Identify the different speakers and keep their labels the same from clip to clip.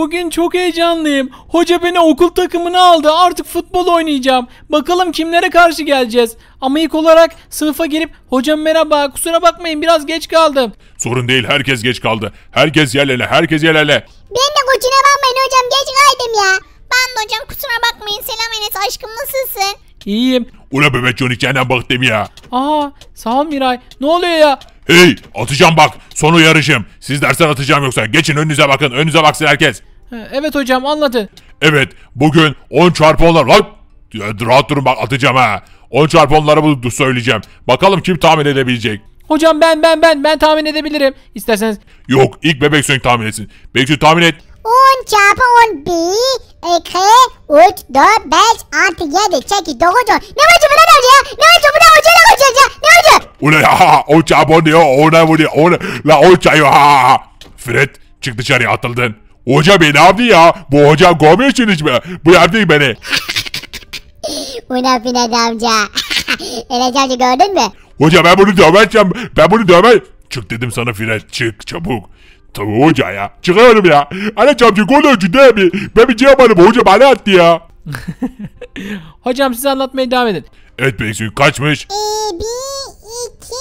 Speaker 1: Bugün çok heyecanlıyım. Hoca beni okul takımına aldı. Artık futbol oynayacağım. Bakalım kimlere karşı geleceğiz. Ama ilk olarak sınıfa girip hocam merhaba kusura bakmayın
Speaker 2: biraz
Speaker 3: geç kaldım.
Speaker 2: Sorun değil herkes geç kaldı. Herkes yerlere herkes yerlere.
Speaker 3: Ben de koçuna bakmayın hocam geç kaldım ya. Ben de hocam kusura bakmayın selam Enes aşkım nasılsın?
Speaker 2: İyiyim. Ula bebek Johnny kendine baktım ya.
Speaker 1: Aa sağ ol Miray. Ne oluyor ya?
Speaker 2: Hey atacağım bak son uyarışım. Siz dersen atacağım yoksa geçin önünüze bakın önünüze baksın herkes.
Speaker 1: Evet hocam anladı.
Speaker 2: Evet bugün 10 çarpı onlar. lan. Rahat durun bak atacağım ha. 10 çarpı 10'ları bulduk söyleyeceğim. Bakalım kim tahmin edebilecek.
Speaker 1: Hocam ben ben ben ben tahmin edebilirim. İsterseniz.
Speaker 2: Yok ilk bebek sönük tahmin etsin. Bebek tahmin et.
Speaker 1: 10
Speaker 3: çarpı 10 1, 2, 3, 4, 5, 6, 7, 8, 9, 10. Ne hocam bu ne hocam ya? Ne hocam bu ne hocam ne hocam ya? Ne
Speaker 2: hocam? Ulan ha 10 çarpı 10 diyor. 10 ne bu diyor? 10 la 10 çarpı ha. Fred çık dışarıya atıldın. Hoca beni abi ya. Bu hoca görmüyorsunuz mu? Bu yaptı beni.
Speaker 3: Ulan Finaz amca. Enes amca gördün mü?
Speaker 2: Hoca ben bunu dövmeyeceğim. Ben bunu dövmeyeceğim. Çık dedim sana Finaz. Çık çabuk. Tabii hoca ya. Çıkıyorum ya. Ana amca gol ölçü değil mi? Ben bir şey yapmadım. Hoca bana attı ya.
Speaker 1: Hocam siz anlatmaya devam edin.
Speaker 2: Evet Beksuyu kaçmış? Ee, bir, iki,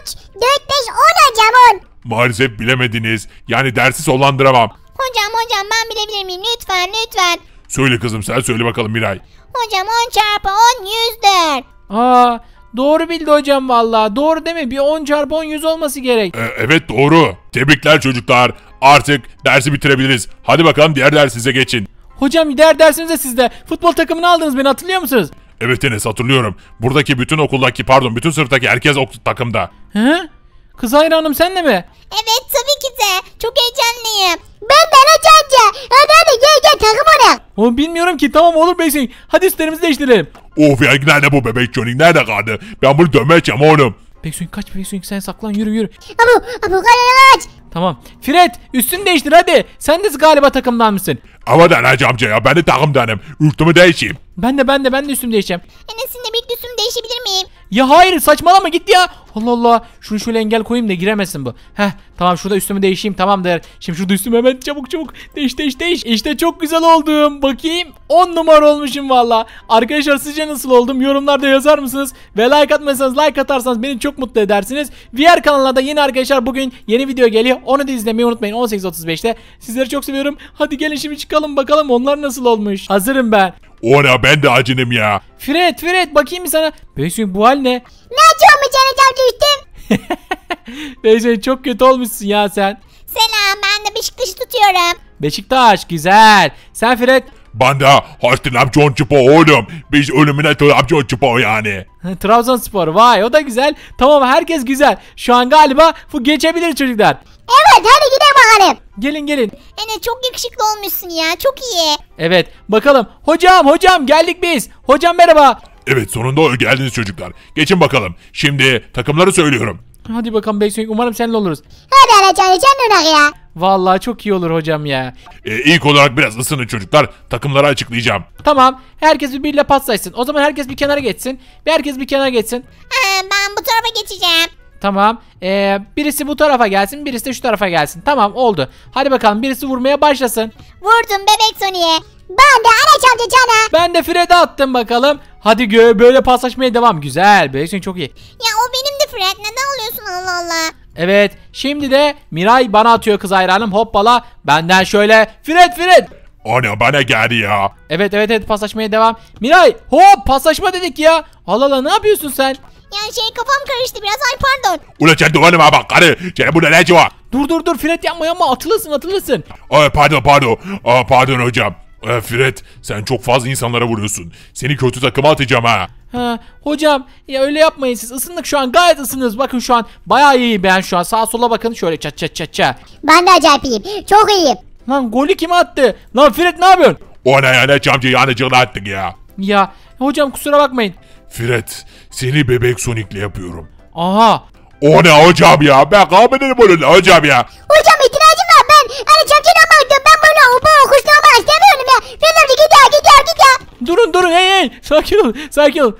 Speaker 2: üç, dört, beş, on hocam on. Maalesef bilemediniz. Yani dersi sonlandıramam. Hocam hocam ben bilebilir miyim lütfen lütfen. Söyle kızım sen söyle bakalım Miray. Hocam
Speaker 3: 10 çarpı 10 yüzdür. Aa doğru bildi hocam valla. Doğru değil mi? Bir 10 çarpı 10
Speaker 1: yüz olması gerek.
Speaker 2: E, evet doğru. Tebrikler çocuklar. Artık dersi bitirebiliriz. Hadi bakalım diğer dersinize geçin.
Speaker 1: Hocam diğer dersimize sizde. Futbol takımını aldınız beni hatırlıyor musunuz?
Speaker 2: Evet Enes hatırlıyorum. Buradaki bütün okuldaki pardon bütün sınıftaki herkes ok takımda.
Speaker 1: Hı? Kız Hayra Hanım sen de mi?
Speaker 3: Evet tabii ki de. Çok heyecanlıyım.
Speaker 1: Ben de Hacı Hadi hadi gel gel takım
Speaker 2: ona. Oğlum bilmiyorum ki tamam olur Beysin. Hadi üstlerimizi değiştirelim. Of ya nerede bu bebek Johnny nerede kaldı? Ben bunu dövmeyeceğim oğlum.
Speaker 1: Beysin kaç Beysin sen saklan yürü yürü. Abu abu kaç. Tamam. Fred üstünü değiştir hadi. Sen de galiba
Speaker 2: takımdan mısın? Ama ben Hacı amca ya ben de takımdanım. Ürtümü değişeyim.
Speaker 1: Ben de ben de ben de üstümü değişeceğim.
Speaker 3: Enes'in de bir üstümü değişebilir miyim?
Speaker 1: Ya hayır saçmalama git ya. Allah Allah. Şunu şöyle engel koyayım da giremesin bu. Heh tamam şurada üstümü değişeyim tamamdır. Şimdi şurada üstümü hemen çabuk çabuk değiş değiş değiş. İşte çok güzel oldum. Bakayım 10 numara olmuşum valla. Arkadaşlar sizce nasıl oldum? Yorumlarda yazar mısınız? Ve like atmazsanız like atarsanız beni çok mutlu edersiniz. VR kanalına yeni arkadaşlar bugün yeni video geliyor. Onu da izlemeyi unutmayın 18.35'te. Sizleri çok seviyorum. Hadi gelin şimdi çıkalım bakalım onlar nasıl olmuş. Hazırım ben.
Speaker 2: Ona ben de acinim ya.
Speaker 3: Fred Fred bakayım mı sana?
Speaker 1: Beysun bu hal ne?
Speaker 3: Ne açıyormuş anacığım düştüm.
Speaker 2: Beysun çok kötü olmuşsun ya
Speaker 3: sen. Selam ben de Beşiktaş'ı tutuyorum.
Speaker 2: Beşiktaş güzel. Sen Fred. Ben de Hastinam John Çupo oğlum. Biz ölümüne Trabzon John Çupo yani.
Speaker 1: Trabzonspor vay o da güzel. Tamam herkes güzel. Şu an galiba bu geçebilir çocuklar.
Speaker 3: Evet hadi gidelim bakalım. Gelin gelin. Ene çok yakışıklı olmuşsun ya çok iyi.
Speaker 2: Evet
Speaker 1: bakalım. Hocam hocam geldik biz. Hocam merhaba.
Speaker 2: Evet sonunda geldiniz çocuklar. Geçin bakalım. Şimdi takımları söylüyorum.
Speaker 3: Hadi bakalım
Speaker 1: Beksonik umarım seninle oluruz. Hadi Anacan Can Nurak ya.
Speaker 2: Vallahi çok iyi olur hocam ya. Ee, ilk olarak biraz ısının çocuklar. Takımları açıklayacağım.
Speaker 1: Tamam herkes birbiriyle paslaşsın. O zaman herkes bir kenara geçsin. Bir herkes bir kenara geçsin. Aa,
Speaker 3: ee, ben bu tarafa geçeceğim.
Speaker 1: Tamam. Ee, birisi bu tarafa gelsin, birisi de şu tarafa gelsin. Tamam oldu. Hadi bakalım birisi vurmaya başlasın.
Speaker 3: Vurdum bebek Sony'e. Ben de araç amca cana. Ben
Speaker 1: de Fred'e attım bakalım. Hadi gö böyle paslaşmaya devam. Güzel. Bebek Sony çok iyi.
Speaker 3: Ya o benim de Fred. Neden alıyorsun Allah Allah.
Speaker 1: Evet. Şimdi de Miray bana atıyor kız hayranım. Hoppala. Benden şöyle. Fred
Speaker 3: Fred.
Speaker 2: Ana bana geldi ya.
Speaker 1: Evet evet evet paslaşmaya devam. Miray hop paslaşma dedik ya. Allah Allah ne yapıyorsun sen?
Speaker 3: Yani şey kafam karıştı biraz ay pardon.
Speaker 2: Ulan sen duvarıma bak karı. Senin burada ne işin var?
Speaker 1: Dur dur dur Fred yapma yapma atılırsın atılırsın.
Speaker 2: Ay pardon pardon. Aa, pardon hocam. Ee, Fred sen çok fazla insanlara vuruyorsun. Seni kötü takıma atacağım ha.
Speaker 1: Ha, hocam ya öyle yapmayın siz ısındık şu an gayet ısınız bakın şu an bayağı iyi ben şu an sağa sola bakın şöyle çat çat çat çat. Ben de acayip iyiyim. Çok iyiyim. Lan golü kim attı? Lan Fred ne yapıyorsun?
Speaker 2: O ne ya ne camcı yanıcığını attık ya.
Speaker 1: Ya hocam kusura bakmayın
Speaker 2: Fred seni bebek Sonic'le yapıyorum.
Speaker 1: Aha. O ne hocam
Speaker 2: ya? Ben kalmadım bununla hocam ya.
Speaker 3: Hocam ihtiyacım var ben. Hani çantayla baktım ben bunu bu kuşluğuma istemiyorum ya. Fred amca git ya git ya git ya. Durun durun hey hey. Sakin ol sakin ol.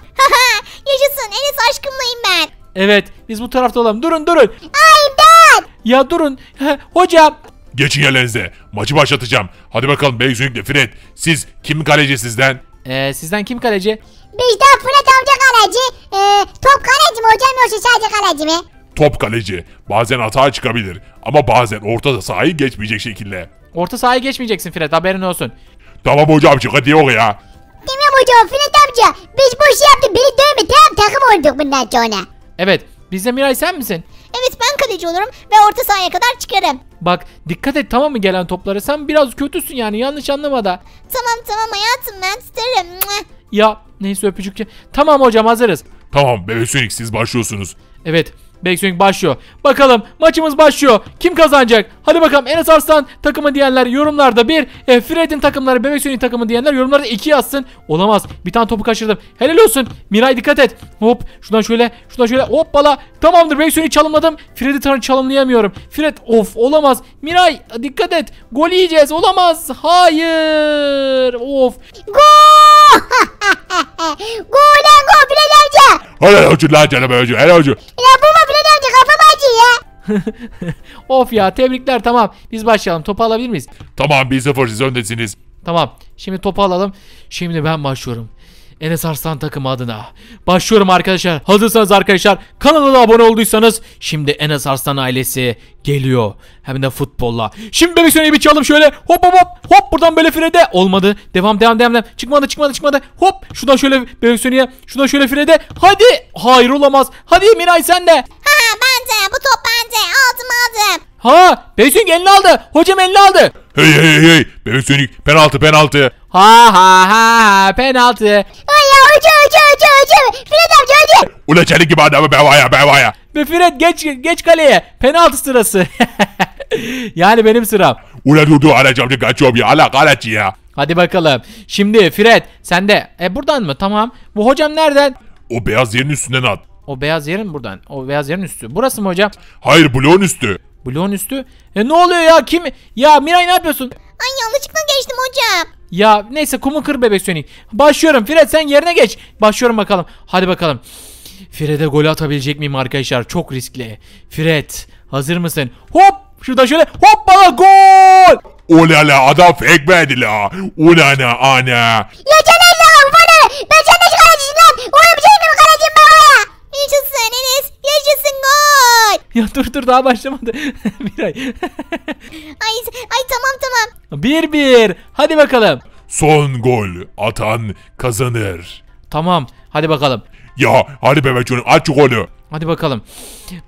Speaker 3: Yaşasın Enes aşkımlayım ben.
Speaker 1: Evet biz bu tarafta olalım. Durun durun. Ay
Speaker 2: ben. Ya durun. hocam. Geçin yerlerinize. Maçı başlatacağım. Hadi bakalım Sonic'le Fred. Siz kim kalecisizden? Ee, sizden kim kaleci?
Speaker 3: Bizden Fırat amca kaleci. Ee, top kaleci mi hocam yoksa sadece kaleci mi?
Speaker 2: Top kaleci. Bazen hata çıkabilir ama bazen orta sahayı geçmeyecek şekilde. Orta sahaya geçmeyeceksin Fred haberin olsun. Tamam hocam çık hadi yok ya.
Speaker 3: Tamam hocam Fırat amca. Biz
Speaker 1: bu işi yaptık beni dövme tamam takım olduk bundan sonra. Evet bizde Miray sen misin?
Speaker 3: Evet ben kaleci olurum ve orta sahaya kadar çıkarım.
Speaker 1: Bak dikkat et tamam mı gelen toplara sen biraz kötüsün
Speaker 3: yani yanlış anlama da. Tamam tamam hayatım ben isterim.
Speaker 1: Ya neyse öpücük. Tamam hocam hazırız.
Speaker 2: Tamam bebek siz başlıyorsunuz.
Speaker 1: Evet Backswing başlıyor. Bakalım maçımız başlıyor. Kim kazanacak? Hadi bakalım Enes Arslan takımı diyenler yorumlarda bir. E, Fred'in takımları Bebek Suyu'nun takımı diyenler yorumlarda iki yazsın. Olamaz. Bir tane topu kaçırdım. Helal olsun. Miray dikkat et. Hop şuradan şöyle şuradan şöyle hoppala. Tamamdır Bebek çalımladım. Fred'i tanı çalımlayamıyorum. Fred of olamaz. Miray dikkat et. Gol yiyeceğiz. Olamaz.
Speaker 3: Hayır. Of. Gol. Gol. Gol.
Speaker 2: Helal olsun lan canım. Helal olsun. Helal olsun. of
Speaker 1: ya tebrikler tamam. Biz başlayalım. Topu alabilir miyiz? Tamam
Speaker 2: 1-0 siz öndesiniz.
Speaker 1: Tamam. Şimdi topu alalım. Şimdi ben başlıyorum. Enes Arslan takımı adına. Başlıyorum arkadaşlar. Hazırsanız arkadaşlar kanala abone olduysanız şimdi Enes Arslan ailesi geliyor. Hem de futbolla. Şimdi bebek söneyi bir çalalım şöyle. Hop hop hop. Hop buradan böyle frede. Olmadı. Devam devam devam. devam. Çıkmadı çıkmadı çıkmadı. Hop. Şuradan şöyle bebek söneye. Şuradan şöyle frede. Hadi. Hayır olamaz. Hadi Miray sen de. Ha ben bu top bence. Aldım aldım. Ha Bebek elini aldı. Hocam elini aldı.
Speaker 2: Hey hey hey. Bebek penaltı penaltı. Ha ha ha ha penaltı. Ay
Speaker 1: ya hocam hocam hocam hocam. Fred amca hocam.
Speaker 2: Ula çelik gibi adamı bevaya bevaya.
Speaker 1: Ve Fred geç, geç kaleye. Penaltı sırası.
Speaker 2: yani benim sıram. Ula durdu anacamcı kaçıyorum ya. Ala kalaç ya.
Speaker 1: Hadi bakalım. Şimdi Fred sen de. E buradan mı? Tamam. Bu hocam nereden? O beyaz yerin üstünden at. O beyaz yerin buradan. O beyaz yerin üstü. Burası mı hocam? Hayır bloğun üstü. Bloğun üstü. E ne oluyor ya? Kim? Ya Miray ne yapıyorsun? Ay yanlışlıkla geçtim hocam. Ya neyse kumu kır bebek Sonic. Başlıyorum. Fred sen yerine geç. Başlıyorum bakalım. Hadi bakalım. Fred'e gol atabilecek miyim arkadaşlar? Çok riskli. Fred
Speaker 2: hazır mısın? Hop! Şurada şöyle hop bana gol! Olala adam fekmedi la. Ulana ana. Ya canım Ya dur dur daha başlamadı. bir
Speaker 3: ay. ay, ay tamam tamam.
Speaker 2: Bir bir. Hadi bakalım. Son gol atan kazanır. Tamam. Hadi bakalım. Ya hadi bebek Sonic aç şu golü. Hadi
Speaker 1: bakalım.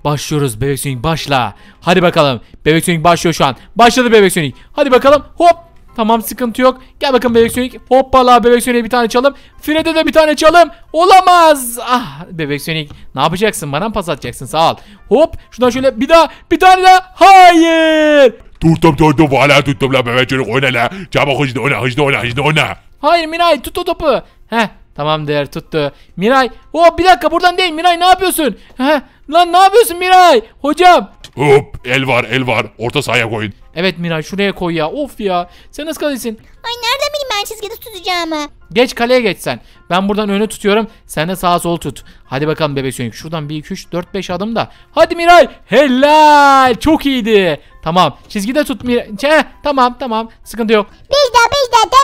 Speaker 1: Başlıyoruz Bebek Sonic başla. Hadi bakalım. Bebek Sonic başlıyor şu an. Başladı Bebek Sonic. Hadi bakalım. Hop Tamam sıkıntı yok. Gel bakın bebek Sonic. Hoppala bebek Sonic'e bir tane çalalım. Fred'e de bir tane çalalım. Olamaz. Ah bebek Sonic. Ne yapacaksın? Bana mı pas atacaksın? Sağ ol.
Speaker 2: Hop. Şuradan şöyle bir daha. Bir tane daha. Hayır. Tuttum tuttum. Valla tuttum la bebek Sonic. Oyna la. Çabuk hızlı oyna. Hızlı oyna. Hızlı oyna.
Speaker 1: Hayır Miray tut o topu. Heh Tamamdır tuttu. Miray. o bir dakika buradan değil Miray ne yapıyorsun? Heh, lan ne yapıyorsun Miray? Hocam
Speaker 2: Hop el var el var. Orta sahaya koyun.
Speaker 1: Evet Miray şuraya koy ya. Of ya. Sen
Speaker 3: nasıl kalecisin? Ay nereden bileyim ben çizgide tutacağımı?
Speaker 1: Geç kaleye geç sen. Ben buradan öne tutuyorum. Sen de sağa sol tut. Hadi bakalım bebek sönük. Şuradan 1, 2, 3, 4, 5 adım da. Hadi Miray. Helal. Çok iyiydi. Tamam. Çizgide tut Miray. Çe, tamam tamam. Sıkıntı yok. Bir daha bir daha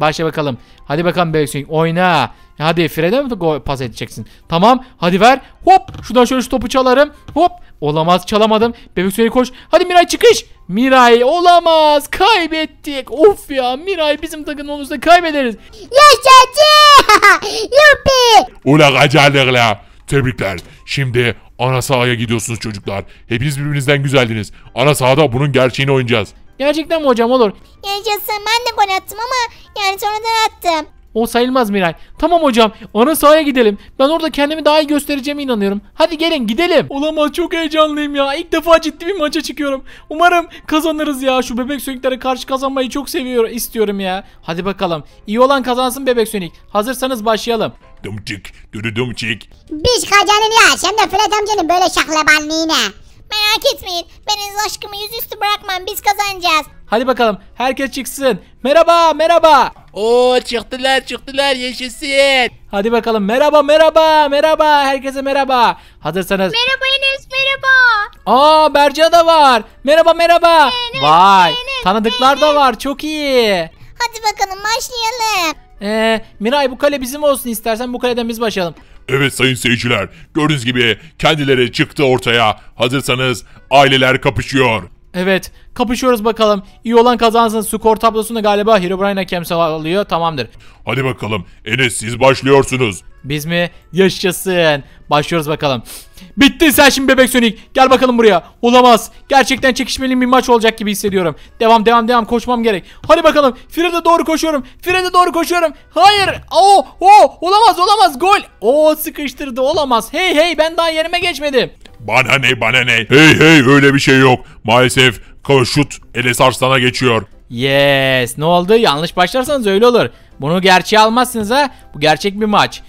Speaker 1: Başla bakalım. Hadi bakalım Bebek Oyna. Hadi Fred'e mi pas edeceksin? Tamam. Hadi ver. Hop. Şuradan şöyle şu topu çalarım. Hop. Olamaz çalamadım. Bebek koş. Hadi Miray çıkış. Miray olamaz. Kaybettik. Of ya. Miray bizim takımımızda kaybederiz. Yaşasın. Yuppi.
Speaker 2: Ula kaçardık la. Tebrikler. Şimdi ana sahaya gidiyorsunuz çocuklar. Hepiniz birbirinizden güzeldiniz. Ana sahada bunun gerçeğini oynayacağız.
Speaker 1: Gerçekten mi hocam olur? Yaşasın
Speaker 3: ben de gol attım ama yani sonradan
Speaker 1: attım. O sayılmaz Miray. Tamam hocam ana sahaya gidelim. Ben orada kendimi daha iyi göstereceğime inanıyorum. Hadi gelin gidelim. Olamaz çok heyecanlıyım ya. İlk defa ciddi bir maça çıkıyorum. Umarım kazanırız ya. Şu bebek sönüklere karşı kazanmayı çok seviyorum istiyorum ya. Hadi bakalım. İyi olan kazansın bebek sönük. Hazırsanız başlayalım. Dumcik, dürü
Speaker 2: dumcik.
Speaker 3: Biz
Speaker 1: kazanır ya. Sen de Fırat amcanın böyle şaklabanlığına.
Speaker 3: Merak etmeyin. Beniz aşkımı yüzüstü bırakmam. Biz kazanacağız.
Speaker 1: Hadi bakalım herkes çıksın. Merhaba merhaba. Oo çıktılar çıktılar yaşasın. Hadi bakalım merhaba merhaba merhaba herkese merhaba. Hazırsanız.
Speaker 3: Merhaba Enes merhaba.
Speaker 1: Aa Berca da var. Merhaba merhaba. Enes, Vay Enes, tanıdıklar Enes. da var çok iyi.
Speaker 3: Hadi bakalım başlayalım.
Speaker 1: Ee, Miray bu kale bizim olsun istersen bu kaleden
Speaker 2: biz başlayalım. Evet sayın seyirciler, gördüğünüz gibi kendileri çıktı ortaya. Hazırsanız aileler kapışıyor.
Speaker 1: Evet kapışıyoruz bakalım. İyi olan kazansın. Skor tablosunda galiba Herobrine hakem alıyor Tamamdır. Hadi bakalım Enes siz başlıyorsunuz. Biz mi? Yaşasın. Başlıyoruz bakalım. Bitti sen şimdi bebek Sonic. Gel bakalım buraya. Olamaz. Gerçekten çekişmeli bir maç olacak gibi hissediyorum. Devam devam devam koşmam gerek. Hadi bakalım. Fred'e doğru koşuyorum. Fred'e doğru koşuyorum. Hayır. Oo, oo, olamaz olamaz gol. Oo sıkıştırdı olamaz. Hey hey ben daha yerime geçmedim.
Speaker 2: Bana ne bana ne. Hey hey öyle bir şey yok. Maalesef Kavşut Elesar sana geçiyor. Yes.
Speaker 1: Ne oldu? Yanlış başlarsanız öyle olur. Bunu gerçeği almazsınız ha. Bu gerçek bir maç.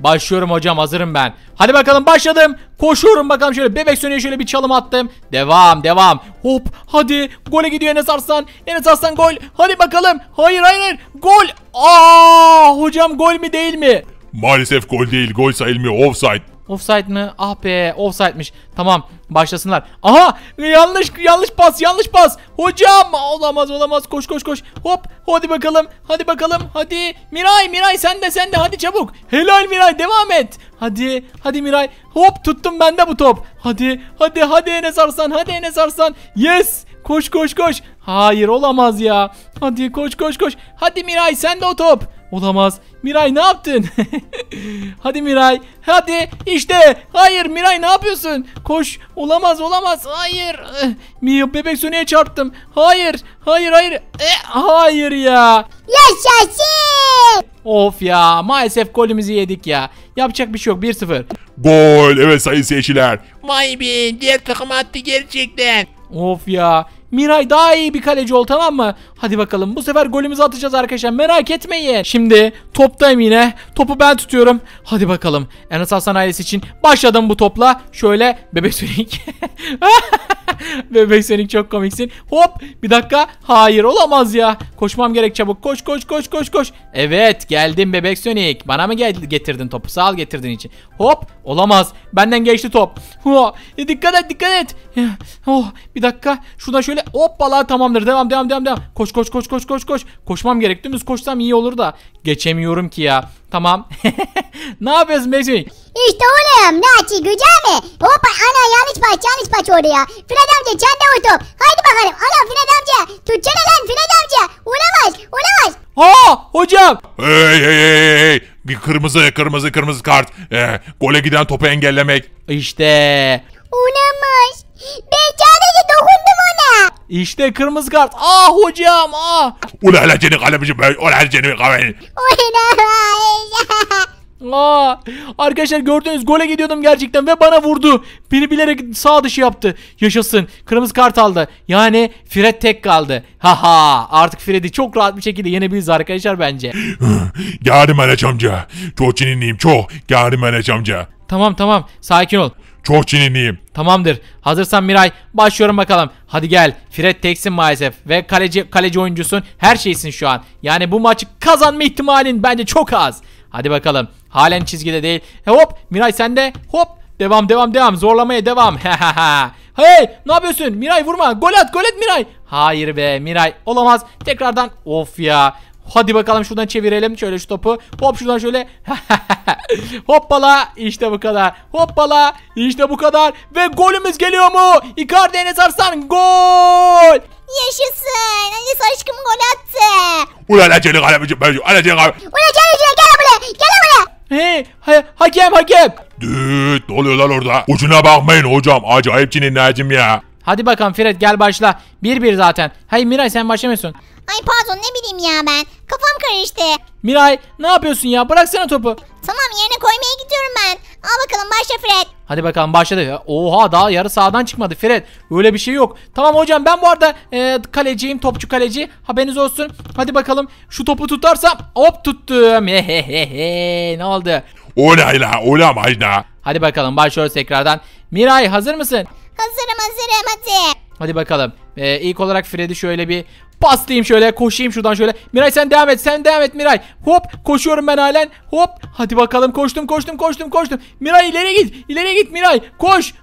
Speaker 1: Başlıyorum hocam hazırım ben. Hadi bakalım başladım. Koşuyorum bakalım şöyle bebek sönüyor şöyle bir çalım attım. Devam devam. Hop hadi gole gidiyor Enes Arslan. Enes Arslan gol. Hadi bakalım. Hayır hayır Gol. Aa hocam gol mi değil mi?
Speaker 2: Maalesef gol değil. Gol sayılmıyor. Offside.
Speaker 1: Offside mı? Ah be offside'miş. Tamam başlasınlar. Aha yanlış yanlış pas yanlış pas. Hocam olamaz olamaz koş koş koş. Hop hadi bakalım hadi bakalım hadi. Miray Miray sen de sen de hadi çabuk. Helal Miray devam et. Hadi hadi Miray. Hop tuttum ben de bu top. Hadi hadi hadi Enes Arslan hadi Enes Arslan. Yes koş koş koş. Hayır olamaz ya. Hadi koş koş koş. Hadi Miray sen de o top. Olamaz. Miray ne yaptın? hadi Miray. Hadi işte. Hayır Miray ne yapıyorsun? Koş. Olamaz olamaz. Hayır. Miyo bebek Sony'e çarptım. Hayır. Hayır hayır. E, hayır ya. Yaşasın. Of ya maalesef golümüzü yedik ya. Yapacak bir şey yok 1-0.
Speaker 2: Gol evet sayın seyirciler.
Speaker 1: Vay be diğer takım attı gerçekten. Of ya Miray daha iyi bir kaleci ol tamam mı? Hadi bakalım bu sefer golümüzü atacağız arkadaşlar merak etmeyin. Şimdi toptayım yine. Topu ben tutuyorum. Hadi bakalım. Enes Hasan ailesi için başladım bu topla. Şöyle bebek sönük. bebek sönük çok komiksin. Hop bir dakika. Hayır olamaz ya. Koşmam gerek çabuk. Koş koş koş koş koş. Evet geldim bebek sönük. Bana mı geldi getirdin topu? Sağ ol getirdiğin için. Hop olamaz. Benden geçti top. Ho, e, dikkat et dikkat et. Eh, oh bir dakika. Şuna şöyle Hoppala tamamdır. Devam devam devam devam. Koş koş koş koş koş koş. Koşmam gerek. Dümdüz koşsam iyi olur da. Geçemiyorum ki ya. Tamam. ne yapıyorsun Beysin?
Speaker 3: İşte oğlum ne açı güzel mi? Hoppa ana yanlış baş yanlış baş oldu ya. Fred amca sen de otur. Haydi bakalım ana Fred amca. Tutsana lan Fred amca. Olamaz olamaz. Ha hocam.
Speaker 2: Hey hey hey hey. Bir kırmızı kırmızı kırmızı kart. Ee, gole giden topu engellemek. İşte. Olamaz.
Speaker 1: Ben sadece dokundum ona.
Speaker 2: İşte kırmızı kart.
Speaker 1: Ah hocam ah.
Speaker 2: Ula hele seni kalemci ben. Ula hele seni kalemci.
Speaker 1: Aa, ah. arkadaşlar gördüğünüz gole gidiyordum gerçekten ve bana vurdu. Beni bilerek sağ dışı yaptı. Yaşasın. Kırmızı kart aldı. Yani Fred tek kaldı. Haha artık Fred'i çok rahat bir şekilde yenebiliriz arkadaşlar bence.
Speaker 2: Geldim Anaç amca. Çok sinirliyim çok. Geldim Anaç amca. Tamam tamam sakin ol. Çok çilinliyim. Tamamdır. Hazırsan
Speaker 1: Miray başlıyorum bakalım. Hadi gel. Fred teksin maalesef ve kaleci kaleci oyuncusun. Her şeysin şu an. Yani bu maçı kazanma ihtimalin bence çok az. Hadi bakalım. Halen çizgide değil. He hop Miray sen de. Hop devam devam devam. Zorlamaya devam. hey ne yapıyorsun? Miray vurma. Gol at gol at Miray. Hayır be Miray olamaz. Tekrardan of ya. Hadi bakalım şuradan çevirelim şöyle şu topu. Hop şuradan şöyle. Hoppala işte bu kadar. Hoppala işte bu kadar. Ve golümüz geliyor mu?
Speaker 3: Icardi Enes Arslan gol. Yaşasın. Enes aşkım gol attı.
Speaker 2: Ulan acele kalemcim ben acele kalem. Ulan
Speaker 3: gel buraya gel buraya. Gel buraya. Hey
Speaker 1: ha hakem hakem.
Speaker 2: Düt ne oluyor lan orada? Ucuna bakmayın hocam. Acayip cinin Nacim ya.
Speaker 1: Hadi bakalım Fred gel başla. 1-1 zaten. Hayır Miray sen başlamıyorsun.
Speaker 3: Ay pardon ne bileyim ya ben. Kafam karıştı.
Speaker 1: Miray ne yapıyorsun ya? Bıraksana topu.
Speaker 3: Tamam yerine koymaya gidiyorum ben. Al bakalım başla Fred.
Speaker 1: Hadi bakalım başladı. oha daha yarı sağdan çıkmadı Fred. Öyle bir şey yok. Tamam hocam ben bu arada e, kaleciyim. Topçu kaleci. Haberiniz olsun. Hadi bakalım şu topu tutarsam. Hop tuttum. Hehehe. ne oldu?
Speaker 2: Olayla, olamayla.
Speaker 1: Hadi bakalım başlıyoruz tekrardan. Miray hazır mısın? Hazırım hazırım hadi. Hadi bakalım. Ee, ilk olarak Fred'i şöyle bir Paslayayım şöyle koşayım şuradan şöyle. Miray sen devam et sen devam et Miray. Hop koşuyorum ben halen. Hop hadi bakalım koştum koştum koştum koştum. Miray ileri git ileri git Miray koş.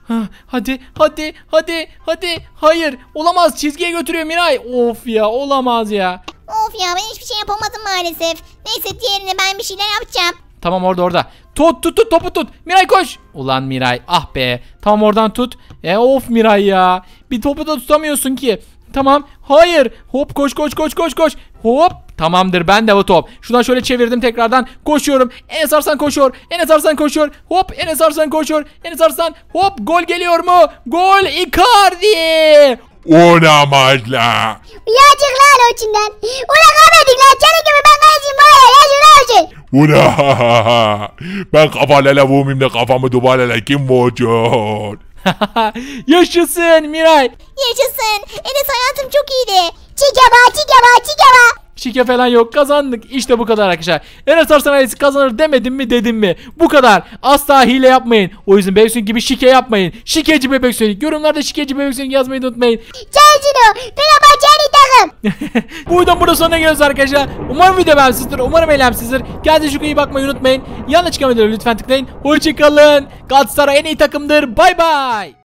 Speaker 1: Hadi hadi hadi hadi. Hayır olamaz çizgiye götürüyor Miray. Of ya olamaz ya.
Speaker 3: Of ya ben hiçbir şey yapamadım maalesef. Neyse diğerine ben bir şeyler yapacağım.
Speaker 1: Tamam orada orada. Tut tut tut topu tut. Miray koş. Ulan Miray ah be. tamam oradan tut. E of Miray ya. Bir topu da tutamıyorsun ki. Tamam. Hayır. Hop koş koş koş koş koş. Hop. Tamamdır ben de bu top. Şuna şöyle çevirdim tekrardan. Koşuyorum. Enes Arslan koşuyor. Enes Arslan koşuyor. Hop Enes Arslan koşuyor. Enes Arslan hop gol geliyor mu? Gol
Speaker 3: Icardi.
Speaker 2: Olamaz la.
Speaker 3: Birazcık lan içinden. Ula kaybettik lan. Senin gibi ben kaleciyim var ya. Şuna olsun.
Speaker 2: Ula ben kafalara vurmayayım da kafamı duvarlara kim vuracak? Yaşasın Miray.
Speaker 3: Yaşasın. Enes hayatım çok iyiydi. Çikaba çikaba çikaba.
Speaker 1: Şike falan yok kazandık. İşte bu kadar arkadaşlar. Enes Arslan ailesi kazanır demedim mi dedim mi? Bu kadar. Asla hile yapmayın. O yüzden Bebek gibi şike yapmayın. Şikeci Bebek Yorumlarda şikeci Bebek yazmayı unutmayın. Gel Cino bakalım. Buradan burası ne geliyoruz arkadaşlar. Umarım video beğenmişsinizdir. Umarım eğlenmişsinizdir. Kendinize çok iyi bakmayı unutmayın. Yanına çıkan lütfen tıklayın. Hoşçakalın. Galatasaray en iyi takımdır. Bay bay.